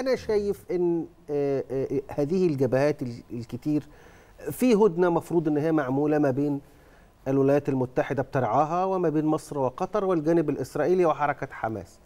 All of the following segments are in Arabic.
انا شايف ان آه، آه، هذه الجبهات الكتير في هدنه مفروض ان هي معموله ما بين الولايات المتحده بترعاها وما بين مصر وقطر والجانب الاسرائيلي وحركه حماس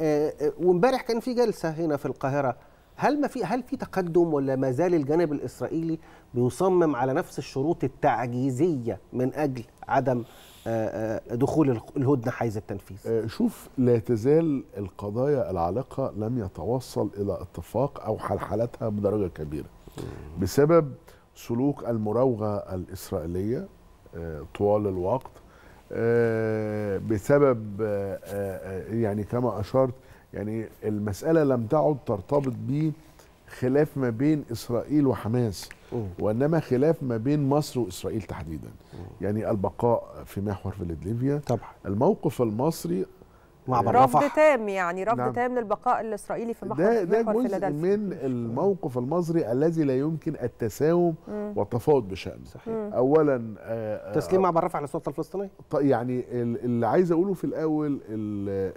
آه، وامبارح كان في جلسه هنا في القاهره هل ما في هل في تقدم ولا ما زال الجانب الاسرائيلي بيصمم على نفس الشروط التعجيزيه من اجل عدم آه، آه، دخول الهدنه حيز التنفيذ؟ آه، شوف لا تزال القضايا العالقه لم يتوصل الى اتفاق او حلحلتها بدرجه كبيره بسبب سلوك المراوغه الاسرائيليه طوال الوقت بسبب يعني كما اشرت يعني المسألة لم تعد ترتبط بخلاف ما بين إسرائيل وحماس وإنما خلاف ما بين مصر وإسرائيل تحديدا يعني البقاء في محور فيلادلفيا الموقف المصري معبر يعني. رفح رفض تام يعني رفض نعم. تام للبقاء الاسرائيلي في محور ده, ده جزء من الموقف المصري الذي لا يمكن التساوم والتفاوض بشانه صحيح اولا آه, آه، تسليم معبر آه، رفح للسلطه الفلسطينيه يعني اللي عايز اقوله في الاول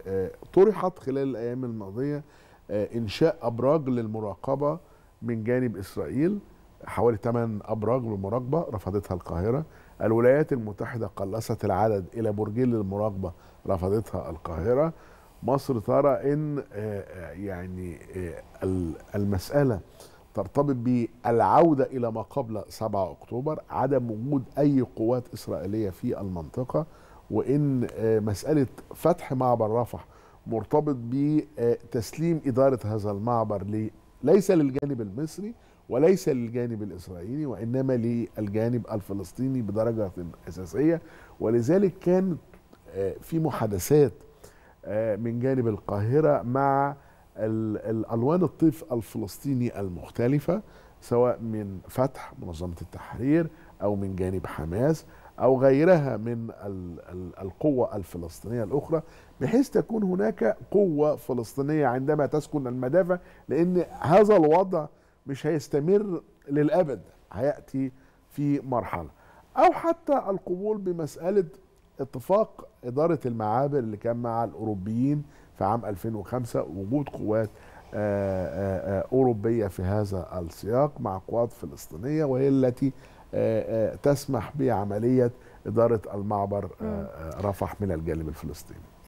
آه، طرحت خلال الايام الماضيه انشاء ابراج للمراقبه من جانب اسرائيل حوالي 8 أبراج للمراقبة رفضتها القاهرة الولايات المتحدة قلصت العدد إلى برجين للمراقبة رفضتها القاهرة مصر ترى أن آه، آه، يعني آه، المسألة ترتبط بالعودة إلى ما قبل 7 أكتوبر عدم وجود أي قوات إسرائيلية في المنطقة وإن مسألة فتح معبر رفح مرتبط بتسليم إدارة هذا المعبر ليس للجانب المصري وليس للجانب الإسرائيلي وإنما للجانب الفلسطيني بدرجة أساسية ولذلك كانت آه، في محادثات آه، من جانب القاهرة مع الألوان الطيف الفلسطيني المختلفة سواء من فتح منظمة التحرير أو من جانب حماس أو غيرها من القوة الفلسطينية الأخرى بحيث تكون هناك قوة فلسطينية عندما تسكن المدافع لأن هذا الوضع مش هيستمر للأبد هيأتي في مرحلة أو حتى القبول بمسألة اتفاق إدارة المعابر اللي كان مع الأوروبيين في عام 2005 وجود قوات آه، آه، آه، أوروبية في هذا السياق مع قوات فلسطينية وهي التي آه، آه، تسمح بعمليه اداره المعبر آه، رفح من الجانب الفلسطيني